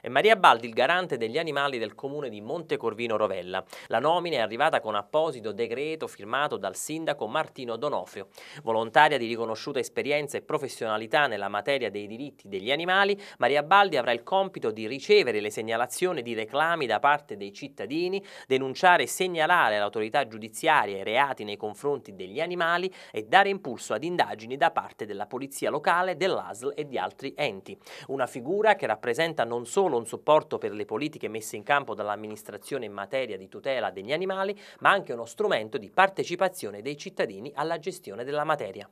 È Maria Baldi il garante degli animali del comune di Montecorvino Rovella. La nomina è arrivata con apposito decreto firmato dal sindaco Martino Donofrio. Volontaria di riconosciuta esperienza e professionalità nella materia dei diritti degli animali, Maria Baldi avrà il compito di ricevere le segnalazioni di reclami da parte dei cittadini, denunciare e segnalare all'autorità giudiziaria i reati nei confronti degli animali e dare impulso ad indagini da parte della polizia locale, dell'ASL e di altri enti. Una figura che rappresenta non solo solo un supporto per le politiche messe in campo dall'amministrazione in materia di tutela degli animali, ma anche uno strumento di partecipazione dei cittadini alla gestione della materia.